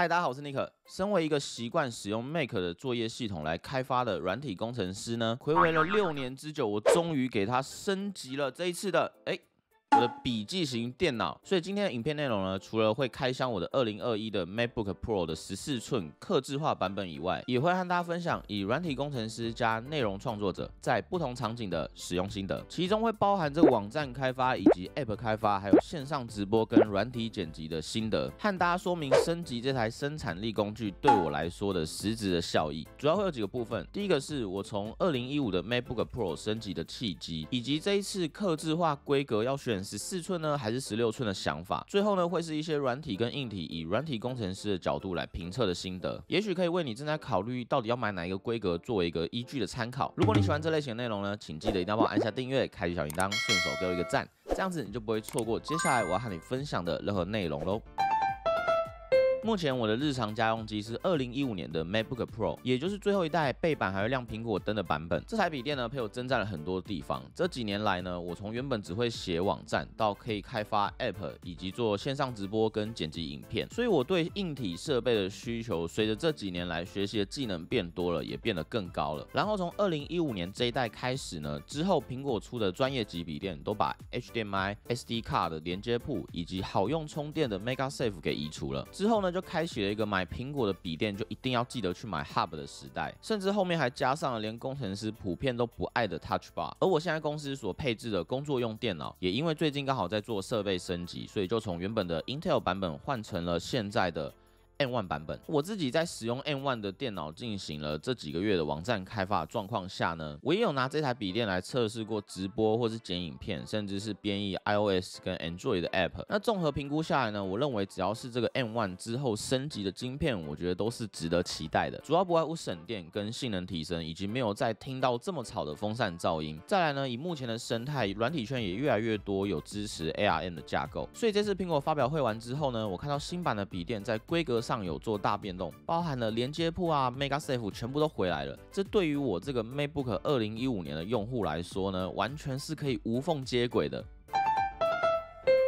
嗨，大家好，我是 Nick。身为一个习惯使用 Mac 的作业系统来开发的软体工程师呢，回味了六年之久，我终于给它升级了。这一次的，哎。我的笔记型电脑，所以今天的影片内容呢，除了会开箱我的二零二一的 MacBook Pro 的十四寸刻字化版本以外，也会和大家分享以软体工程师加内容创作者在不同场景的使用心得，其中会包含这网站开发以及 App 开发，还有线上直播跟软体剪辑的心得，和大家说明升级这台生产力工具对我来说的实质的效益，主要会有几个部分，第一个是我从二零一五的 MacBook Pro 升级的契机，以及这一次刻字化规格要选。十四寸呢，还是十六寸的想法？最后呢，会是一些软体跟硬体，以软体工程师的角度来评测的心得，也许可以为你正在考虑到底要买哪一个规格，作为一个依据的参考。如果你喜欢这类型内容呢，请记得一定要帮我按下订阅，开启小铃铛，顺手给我一个赞，这样子你就不会错过接下来我要和你分享的任何内容喽。目前我的日常家用机是二零一五年的 MacBook Pro，也就是最后一代背板还会亮苹果灯的版本。这台笔电呢陪我征战了很多地方。这几年来呢，我从原本只会写网站，到可以开发 App 以及做线上直播跟剪辑影片，所以我对硬体设备的需求，随着这几年来学习的技能变多了，也变得更高了。然后从二零一五年这一代开始呢，之后苹果出的专业级笔电都把 HDMI、SD 卡的连接铺以及好用充电的 MagSafe 给移除了。之后呢？就开启了一个买苹果的笔电就一定要记得去买 Hub 的时代，甚至后面还加上了连工程师普遍都不爱的 Touch Bar。而我现在公司所配置的工作用电脑，也因为最近刚好在做设备升级，所以就从原本的 Intel 版本换成了现在的。M One 版本，我自己在使用 M One 的电脑进行了这几个月的网站开发状况下呢，我也有拿这台笔电来测试过直播或是剪影片，甚至是编译 iOS 跟 Android 的 App。那综合评估下来呢，我认为只要是这个 M One 之后升级的晶片，我觉得都是值得期待的。主要不外乎省电跟性能提升，以及没有再听到这么吵的风扇噪音。再来呢，以目前的生态，软体圈也越来越多有支持 ARM 的架构。所以这次苹果发表会完之后呢，我看到新版的笔电在规格。上有做大变动，包含了连接铺啊、m a s a f e 全部都回来了。这对于我这个 MacBook 二零一五年的用户来说呢，完全是可以无缝接轨的。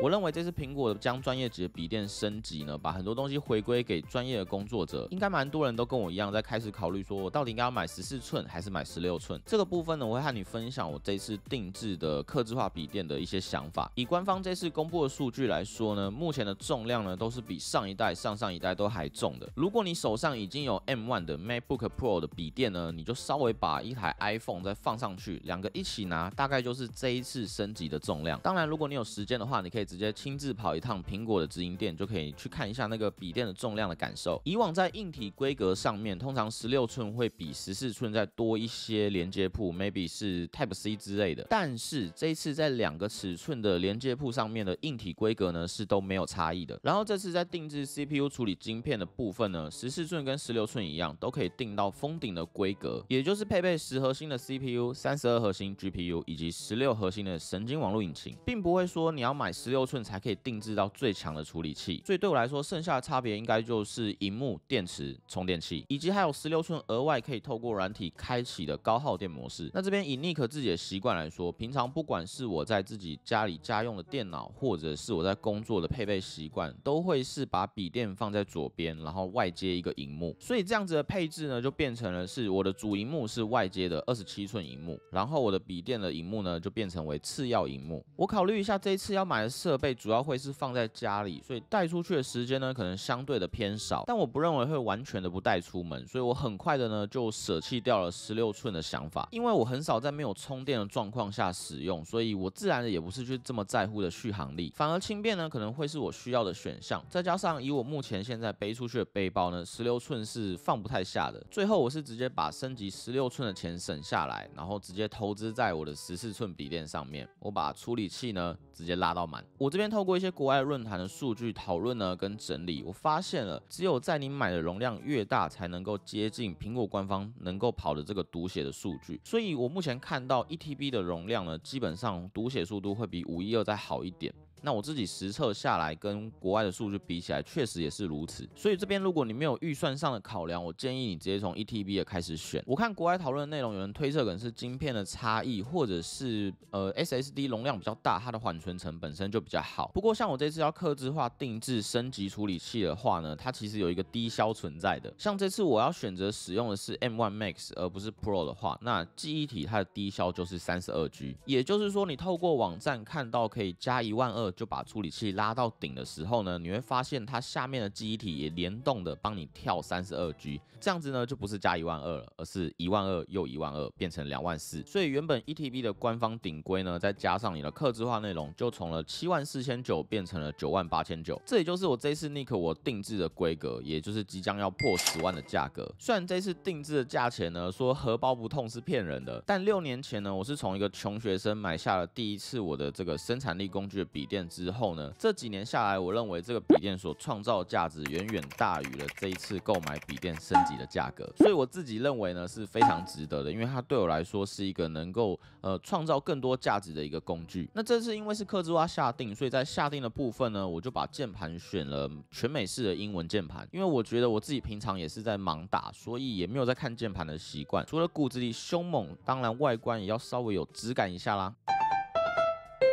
我认为这次苹果将专业级的笔电升级呢，把很多东西回归给专业的工作者，应该蛮多人都跟我一样在开始考虑说，我到底应该要买十四寸还是买十六寸？这个部分呢，我会和你分享我这次定制的刻字化笔电的一些想法。以官方这次公布的数据来说呢，目前的重量呢都是比上一代、上上一代都还重的。如果你手上已经有 M1 的 MacBook Pro 的笔电呢，你就稍微把一台 iPhone 再放上去，两个一起拿，大概就是这一次升级的重量。当然，如果你有时间的话，你可以。直接亲自跑一趟苹果的直营店，就可以去看一下那个笔电的重量的感受。以往在硬体规格上面，通常十六寸会比十四寸再多一些连接铺 m a y b e 是 Type C 之类的。但是这一次在两个尺寸的连接铺上面的硬体规格呢，是都没有差异的。然后这次在定制 CPU 处理晶片的部分呢，十四寸跟十六寸一样，都可以定到封顶的规格，也就是配备十核心的 CPU、三十二核心 GPU 以及十六核心的神经网络引擎，并不会说你要买十六。六寸才可以定制到最强的处理器，所以对我来说，剩下的差别应该就是荧幕、电池、充电器，以及还有十六寸额外可以透过软体开启的高耗电模式。那这边以 Nick 自己的习惯来说，平常不管是我在自己家里家用的电脑，或者是我在工作的配备习惯，都会是把笔电放在左边，然后外接一个荧幕。所以这样子的配置呢，就变成了是我的主荧幕是外接的二十七寸荧幕，然后我的笔电的荧幕呢，就变成为次要荧幕。我考虑一下，这一次要买的设设备主要会是放在家里，所以带出去的时间呢，可能相对的偏少。但我不认为会完全的不带出门，所以我很快的呢就舍弃掉了十六寸的想法，因为我很少在没有充电的状况下使用，所以我自然的也不是去这么在乎的续航力，反而轻便呢可能会是我需要的选项。再加上以我目前现在背出去的背包呢，十六寸是放不太下的。最后我是直接把升级十六寸的钱省下来，然后直接投资在我的十四寸笔电上面，我把处理器呢直接拉到满。我这边透过一些国外论坛的数据讨论呢，跟整理，我发现了只有在你买的容量越大，才能够接近苹果官方能够跑的这个读写的数据。所以，我目前看到一 TB 的容量呢，基本上读写速度会比五一二再好一点。那我自己实测下来，跟国外的数据比起来，确实也是如此。所以这边如果你没有预算上的考量，我建议你直接从 E T B 的开始选。我看国外讨论内容，有人推测可能是晶片的差异，或者是呃 S S D 容量比较大，它的缓存层本身就比较好。不过像我这次要刻字化定制升级处理器的话呢，它其实有一个低消存在的。像这次我要选择使用的是 M 1 Max 而不是 Pro 的话，那记忆体它的低消就是三十二 G，也就是说你透过网站看到可以加一万二。就把处理器拉到顶的时候呢，你会发现它下面的记忆体也联动的帮你跳三十二 G，这样子呢就不是加一万二了，而是一万二又一万二变成两万四，所以原本 ETB 的官方顶规呢，再加上你的克制化内容，就从了七万四千九变成了九万八千九，这也就是我这次 Nike 我定制的规格，也就是即将要破十万的价格。虽然这次定制的价钱呢说荷包不痛是骗人的，但六年前呢我是从一个穷学生买下了第一次我的这个生产力工具的笔电。之后呢？这几年下来，我认为这个笔电所创造价值远远大于了这一次购买笔电升级的价格，所以我自己认为呢是非常值得的，因为它对我来说是一个能够呃创造更多价值的一个工具。那这次因为是克制蛙下定，所以在下定的部分呢，我就把键盘选了全美式的英文键盘，因为我觉得我自己平常也是在盲打，所以也没有在看键盘的习惯。除了骨子里凶猛，当然外观也要稍微有质感一下啦。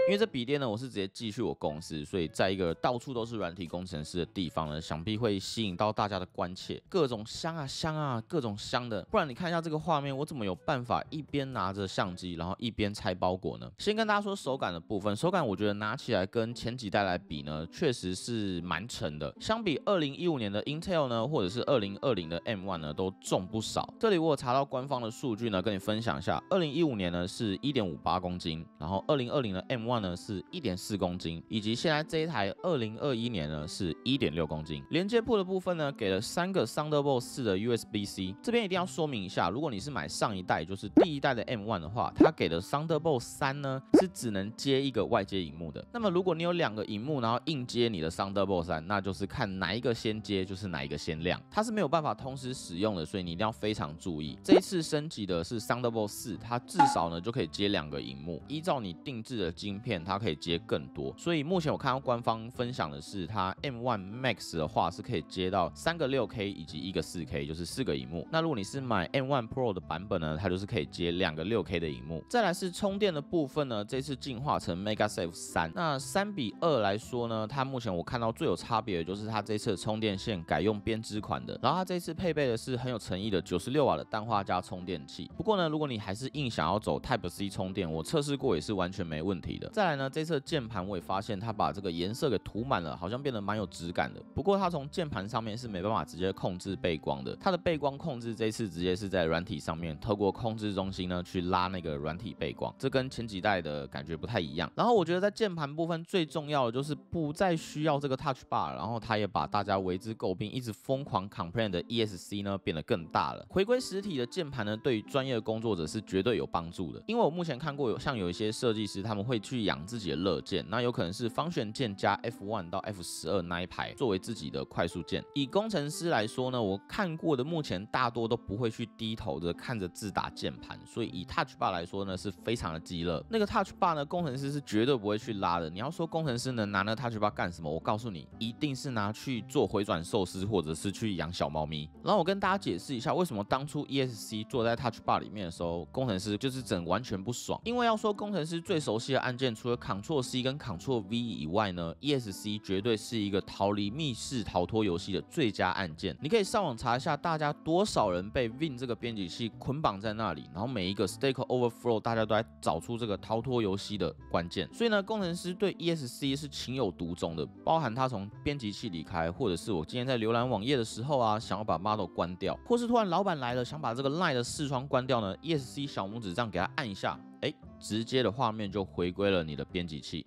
因为这笔电呢，我是直接寄去我公司，所以在一个到处都是软体工程师的地方呢，想必会吸引到大家的关切，各种香啊香啊，各种香的。不然你看一下这个画面，我怎么有办法一边拿着相机，然后一边拆包裹呢？先跟大家说手感的部分，手感我觉得拿起来跟前几代来比呢，确实是蛮沉的。相比二零一五年的 Intel 呢，或者是二零二零的 M1 呢，都重不少。这里我查到官方的数据呢，跟你分享一下，二零一五年呢是一点五八公斤，然后二零二零的 M1。呢是一点四公斤，以及现在这一台二零二一年呢是一点六公斤。连接部的部分呢给了三个 Thunderbolt 四的 USB-C。这边一定要说明一下，如果你是买上一代，就是第一代的 M1 的话，它给的 Thunderbolt 三呢是只能接一个外接屏幕的。那么如果你有两个屏幕，然后硬接你的 Thunderbolt 三，那就是看哪一个先接就是哪一个先亮，它是没有办法同时使用的，所以你一定要非常注意。这一次升级的是 Thunderbolt 四，它至少呢就可以接两个屏幕。依照你定制的精。片它可以接更多，所以目前我看到官方分享的是，它 M1 Max 的话是可以接到三个六 K 以及一个四 K，就是四个荧幕。那如果你是买 M1 Pro 的版本呢，它就是可以接两个六 K 的荧幕。再来是充电的部分呢，这次进化成 Mega Save 三。那三比二来说呢，它目前我看到最有差别的就是它这次的充电线改用编织款的，然后它这次配备的是很有诚意的九十六瓦的氮化镓充电器。不过呢，如果你还是硬想要走 Type C 充电，我测试过也是完全没问题的。再来呢，这次键盘我也发现它把这个颜色给涂满了，好像变得蛮有质感的。不过它从键盘上面是没办法直接控制背光的，它的背光控制这次直接是在软体上面，透过控制中心呢去拉那个软体背光，这跟前几代的感觉不太一样。然后我觉得在键盘部分最重要的就是不再需要这个 touch bar，然后它也把大家为之诟病、一直疯狂 complain 的 ESC 呢变得更大了。回归实体的键盘呢，对于专业工作者是绝对有帮助的，因为我目前看过有像有一些设计师他们会去。养自己的乐键，那有可能是方旋键加 F 1到 F 12那一排作为自己的快速键。以工程师来说呢，我看过的目前大多都不会去低头的看着自打键盘，所以以 Touch Bar 来说呢，是非常的鸡肋。那个 Touch Bar 呢，工程师是绝对不会去拉的。你要说工程师能拿那 Touch Bar 干什么？我告诉你，一定是拿去做回转寿司或者是去养小猫咪。然后我跟大家解释一下，为什么当初 ESC 坐在 Touch Bar 里面的时候，工程师就是整完全不爽，因为要说工程师最熟悉的按键。除了 Ctrl C 跟 Ctrl V 以外呢，ESC 绝对是一个逃离密室逃脱游戏的最佳按键。你可以上网查一下，大家多少人被 Win 这个编辑器捆绑在那里，然后每一个 Stack Overflow 大家都在找出这个逃脱游戏的关键。所以呢，工程师对 ESC 是情有独钟的。包含他从编辑器离开，或者是我今天在浏览网页的时候啊，想要把 Model 关掉，或是突然老板来了，想把这个 Line 的视窗关掉呢，ESC 小拇指这样给他按一下。哎，直接的画面就回归了你的编辑器。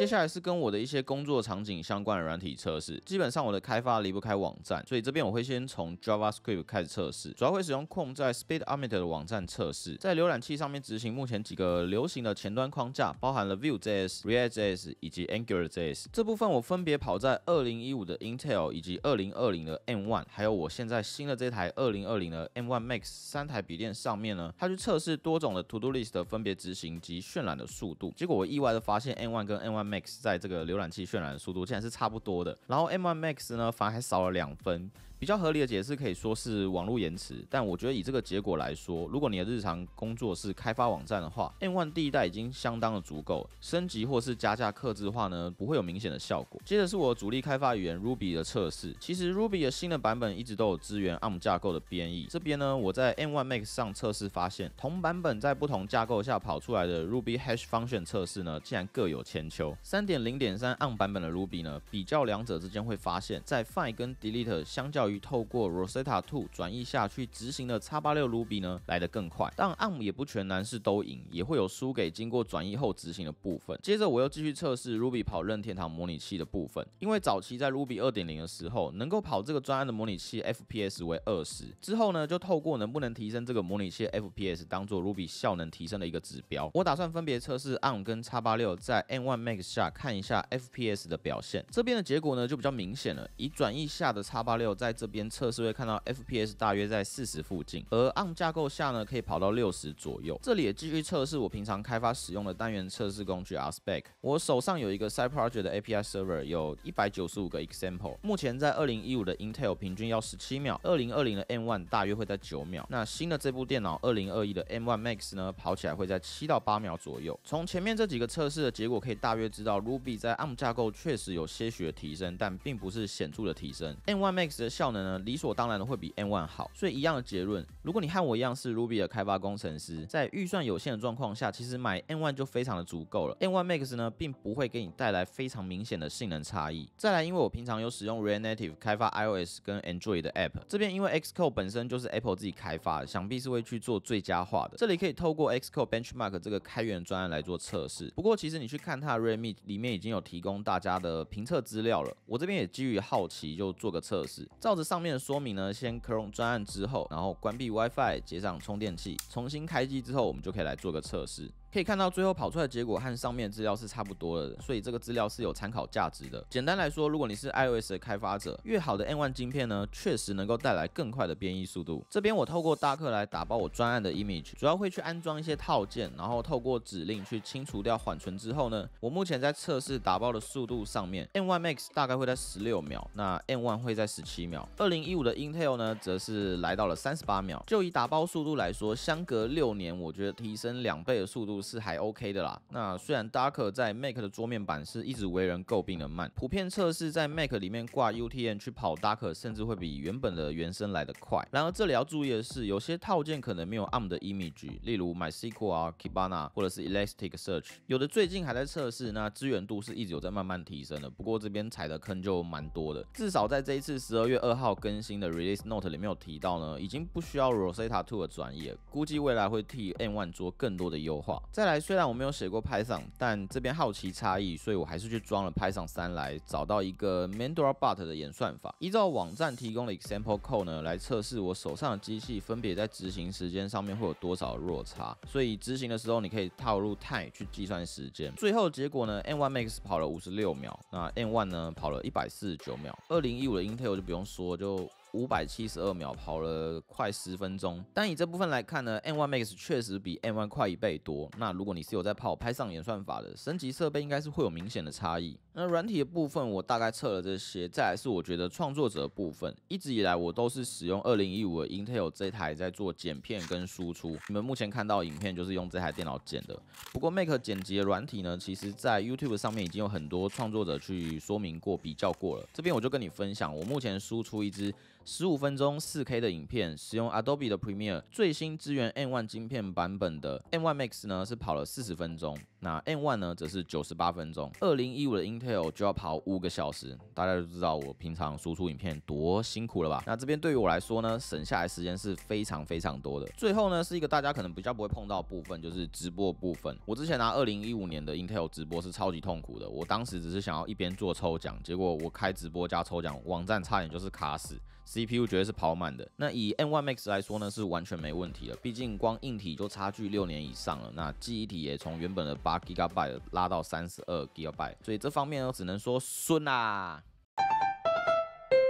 接下来是跟我的一些工作场景相关的软体测试。基本上我的开发离不开网站，所以这边我会先从 JavaScript 开始测试，主要会使用控在 Speedometer 的网站测试，在浏览器上面执行目前几个流行的前端框架，包含了 Vue.js、React.js 以及 Angular.js。这部分我分别跑在2015的 Intel 以及2020的 M1，还有我现在新的这台2020的 M1 Max 三台笔电上面呢，它去测试多种的 To Do List 分别执行及渲染的速度。结果我意外的发现 M1 跟 M1。Max 在这个浏览器渲染的速度竟然是差不多的，然后 M1 Max 呢反而还少了两分。比较合理的解释可以说是网络延迟，但我觉得以这个结果来说，如果你的日常工作是开发网站的话，M1 第一代已经相当的足够，升级或是加价克制化呢，不会有明显的效果。接着是我主力开发语言 Ruby 的测试，其实 Ruby 的新的版本一直都有支援 ARM 架构的编译，这边呢我在 M1 Max 上测试发现，同版本在不同架构下跑出来的 Ruby Hash Function 测试呢，竟然各有千秋。三点零点三 ARM 版本的 Ruby 呢，比较两者之间会发现，在 find 跟 delete 相较。于透过 Rosetta Two 转译下去执行的叉八六 Ruby 呢，来得更快。但 Arm 也不全然是都赢，也会有输给经过转译后执行的部分。接着我又继续测试 Ruby 跑任天堂模拟器的部分，因为早期在 Ruby 二点零的时候，能够跑这个专案的模拟器 FPS 为二十。之后呢，就透过能不能提升这个模拟器 FPS 当做 Ruby 效能提升的一个指标。我打算分别测试 Arm 跟叉八六在 N 1 Max 下看一下 FPS 的表现。这边的结果呢就比较明显了，以转译下的叉八六在这边测试会看到 FPS 大约在四十附近，而 ARM 架构下呢，可以跑到六十左右。这里也继续测试我平常开发使用的单元测试工具 a s p e c 我手上有一个 c y p r e s 的 API Server，有一百九十五个 example。目前在2015的 Intel 平均要十七秒，2020的 M1 大约会在九秒。那新的这部电脑2021的 M1 Max 呢，跑起来会在七到八秒左右。从前面这几个测试的结果可以大约知道，Ruby 在 ARM 架构确实有些许的提升，但并不是显著的提升。M1 Max 的效呢，理所当然的会比 M1 好，所以一样的结论。如果你和我一样是 Ruby 的开发工程师，在预算有限的状况下，其实买 M1 就非常的足够了。M1 Max 呢，并不会给你带来非常明显的性能差异。再来，因为我平常有使用 React Native 开发 iOS 跟 Android 的 App，这边因为 Xcode 本身就是 Apple 自己开发，想必是会去做最佳化的。这里可以透过 Xcode Benchmark 这个开源专案来做测试。不过其实你去看它的 r e d m i t 里面已经有提供大家的评测资料了。我这边也基于好奇，就做个测试。照着。上面的说明呢，先克隆专案之后，然后关闭 WiFi，接上充电器，重新开机之后，我们就可以来做个测试。可以看到最后跑出来的结果和上面资料是差不多的，所以这个资料是有参考价值的。简单来说，如果你是 iOS 的开发者，越好的 M1 晶片呢，确实能够带来更快的编译速度。这边我透过大客来打包我专案的 image，主要会去安装一些套件，然后透过指令去清除掉缓存之后呢，我目前在测试打包的速度上面，M1 Max 大概会在十六秒，那 M1 会在十七秒。二零一五的 Intel 呢，则是来到了三十八秒。就以打包速度来说，相隔六年，我觉得提升两倍的速度。是还 OK 的啦。那虽然 Docker 在 Mac 的桌面版是一直为人诟病的慢，普遍测试在 Mac 里面挂 u t n 去跑 Docker，甚至会比原本的原生来得快。然而这里要注意的是，有些套件可能没有 Arm 的 Image，例如 MySQL 啊、Kibana 或者是 Elasticsearch，有的最近还在测试，那资源度是一直有在慢慢提升的。不过这边踩的坑就蛮多的，至少在这一次十二月二号更新的 Release Note 里面有提到呢，已经不需要 Rosetta 2的转业，估计未来会替 M1 做更多的优化。再来，虽然我没有写过 Py 上，但这边好奇差异，所以我还是去装了 Py 上三来，找到一个 m a n d e l b o t 的演算法，依照网站提供的 example code 呢来测试我手上的机器分别在执行时间上面会有多少落差。所以执行的时候，你可以套入 time 去计算时间。最后结果呢，N1 Max 跑了五十六秒，那 N1 呢跑了一百四十九秒。二零一五的 Intel 就不用说，就五百七十二秒跑了快十分钟，但以这部分来看呢，M1 Max 确实比 M1 快一倍多。那如果你是有在跑拍上演算法的，升级设备应该是会有明显的差异。那软体的部分，我大概测了这些，再来是我觉得创作者部分，一直以来我都是使用二零一五的 Intel 这台在做剪片跟输出。你们目前看到影片就是用这台电脑剪的。不过 Make 剪辑的软体呢，其实在 YouTube 上面已经有很多创作者去说明过、比较过了。这边我就跟你分享，我目前输出一支。十五分钟 4K 的影片，使用 Adobe 的 Premiere 最新支援 N1 晶片版本的 N1 Max 呢，是跑了四十分钟。那 n 1呢，则是九十八分钟，二零一五的 Intel 就要跑五个小时，大家就知道我平常输出影片多辛苦了吧？那这边对于我来说呢，省下来时间是非常非常多的。最后呢，是一个大家可能比较不会碰到部分，就是直播部分。我之前拿二零一五年的 Intel 直播是超级痛苦的，我当时只是想要一边做抽奖，结果我开直播加抽奖，网站差点就是卡死，CPU 绝对是跑满的。那以 n 1 Max 来说呢，是完全没问题的，毕竟光硬体就差距六年以上了，那记忆体也从原本的八。把 gigabyte 拉到三十二 gigabyte，所以这方面呢，只能说孙啦。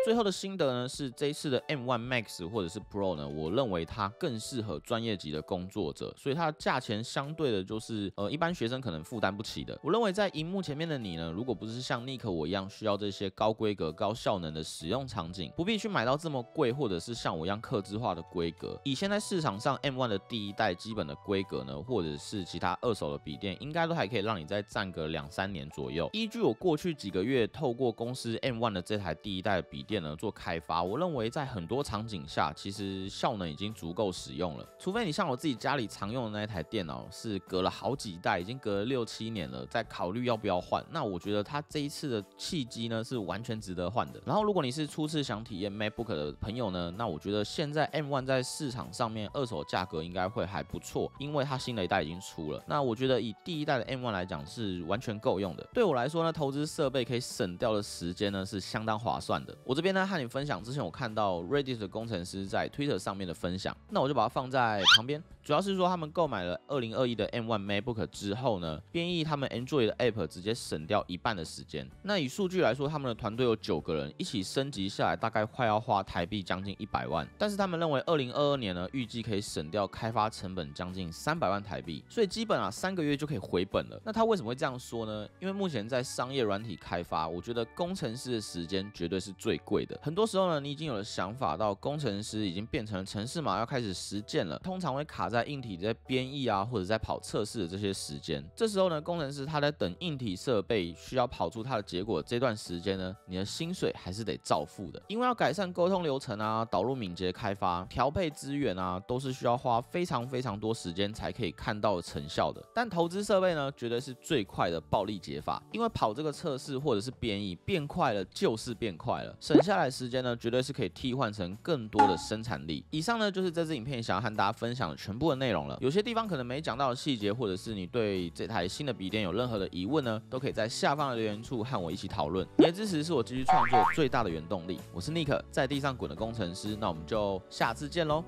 最后的心得呢，是这一次的 M1 Max 或者是 Pro 呢，我认为它更适合专业级的工作者，所以它价钱相对的，就是呃，一般学生可能负担不起的。我认为在荧幕前面的你呢，如果不是像 Nick 我一样需要这些高规格、高效能的使用场景，不必去买到这么贵，或者是像我一样克制化的规格。以现在市场上 M1 的第一代基本的规格呢，或者是其他二手的笔电，应该都还可以让你再站个两三年左右。依据我过去几个月透过公司 M1 的这台第一代笔。电脑做开发，我认为在很多场景下，其实效能已经足够使用了。除非你像我自己家里常用的那一台电脑是隔了好几代，已经隔了六七年了，在考虑要不要换，那我觉得它这一次的契机呢是完全值得换的。然后如果你是初次想体验 MacBook 的朋友呢，那我觉得现在 M1 在市场上面二手价格应该会还不错，因为它新的一代已经出了。那我觉得以第一代的 M1 来讲是完全够用的。对我来说呢，投资设备可以省掉的时间呢是相当划算的。我。这边呢，和你分享。之前我看到 Redis 的工程师在 Twitter 上面的分享，那我就把它放在旁边。主要是说他们购买了2021的 M1 MacBook 之后呢，编译他们 Android 的 App 直接省掉一半的时间。那以数据来说，他们的团队有九个人一起升级下来，大概快要花台币将近一百万。但是他们认为2022年呢，预计可以省掉开发成本将近三百万台币，所以基本啊三个月就可以回本了。那他为什么会这样说呢？因为目前在商业软体开发，我觉得工程师的时间绝对是最贵的。很多时候呢，你已经有了想法，到工程师已经变成了程式码要开始实践了，通常会卡在。硬体在编译啊，或者在跑测试的这些时间，这时候呢，工程师他在等硬体设备需要跑出它的结果这段时间呢，你的薪水还是得照付的，因为要改善沟通流程啊，导入敏捷开发，调配资源啊，都是需要花非常非常多时间才可以看到成效的。但投资设备呢，绝对是最快的暴力解法，因为跑这个测试或者是编译变快了就是变快了，省下来时间呢，绝对是可以替换成更多的生产力。以上呢，就是这支影片想要和大家分享的全。部分内容了，有些地方可能没讲到的细节，或者是你对这台新的笔电有任何的疑问呢，都可以在下方的留言处和我一起讨论。你的支持是我继续创作最大的原动力。我是 Nick，在地上滚的工程师，那我们就下次见喽。